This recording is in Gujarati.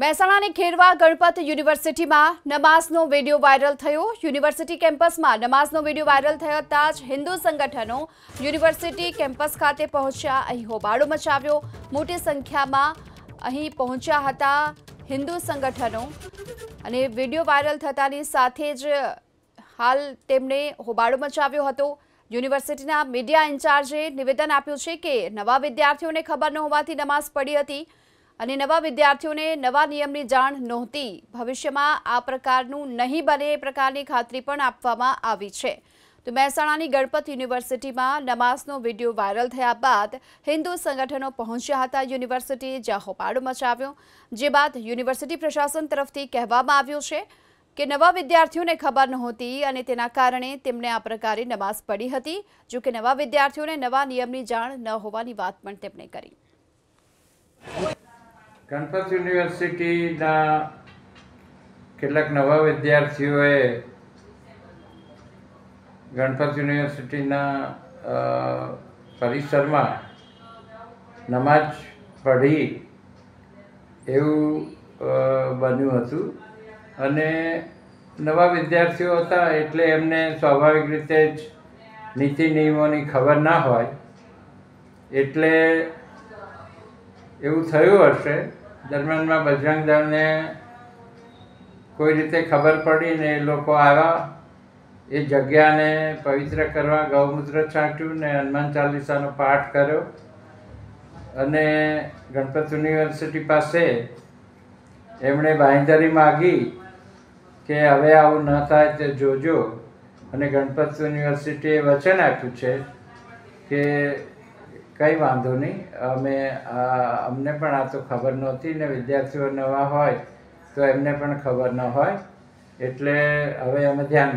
મહેસાણાની ખેરવા ગણપત યુનિવર્સિટીમાં નમાઝનો વિડીયો વાયરલ થયો યુનિવર્સિટી કેમ્પસમાં નમાઝનો વિડીયો વાયરલ થતા જ હિન્દુ સંગઠનો યુનિવર્સિટી કેમ્પસ ખાતે પહોંચ્યા અહીં હોબાળો મચાવ્યો મોટી સંખ્યામાં અહીં પહોંચ્યા હતા હિન્દુ સંગઠનો અને વિડીયો વાયરલ થતાની સાથે જ હાલ તેમણે હોબાળો મચાવ્યો હતો યુનિવર્સિટીના મીડિયા ઇન્ચાર્જે નિવેદન આપ્યું છે કે નવા વિદ્યાર્થીઓને ખબર ન હોવાથી નમાઝ પડી હતી અને નવા વિદ્યાર્થીઓને નવા નિયમની જાણ નહોતી ભવિષ્યમાં આ પ્રકારનું નહીં બને એ પ્રકારની ખાતરી પણ આપવામાં આવી છે તો મહેસાણાની ગણપત યુનિવર્સિટીમાં નમાઝનો વિડીયો વાયરલ થયા બાદ હિન્દુ સંગઠનો પહોંચ્યા હતા યુનિવર્સિટીએ જ્યાં હોબાળો મચાવ્યો જે બાદ યુનિવર્સિટી પ્રશાસન તરફથી કહેવામાં આવ્યું છે કે નવા વિદ્યાર્થીઓને ખબર નહોતી અને તેના કારણે તેમને આ પ્રકારે નમાઝ પડી હતી જો કે નવા વિદ્યાર્થીઓને નવા નિયમની જાણ ન હોવાની વાત પણ તેમણે કરી ગણપત યુનિવર્સિટીના કેટલાક નવા વિદ્યાર્થીઓએ ગણપત યુનિવર્સિટીના પરિસરમાં નમાજ પઢી એવું બન્યું હતું અને નવા વિદ્યાર્થીઓ હતા એટલે એમને સ્વાભાવિક રીતે જ નીતિ નિયમોની ખબર ના હોય એટલે એવું થયું હશે દરમિયાનમાં બજરંગ દળને કોઈ રીતે ખબર પડીને એ લોકો આવ્યા એ જગ્યાને પવિત્ર કરવા ગૌમૂત્ર છાંટ્યું ને હનુમાન ચાલીસાનો પાઠ કર્યો અને ગણપત યુનિવર્સિટી પાસે એમણે બાંયધરી માગી કે હવે આવું ન થાય તે જોજો અને ગણપત યુનિવર્સિટીએ વચન આપ્યું છે કે કંઈ વાંધો નહીં અમે અમને પણ આ તો ખબર નહોતી ને વિદ્યાર્થીઓ નવા હોય તો એમને પણ ખબર ન હોય એટલે હવે અમે ધ્યાન રાખીશું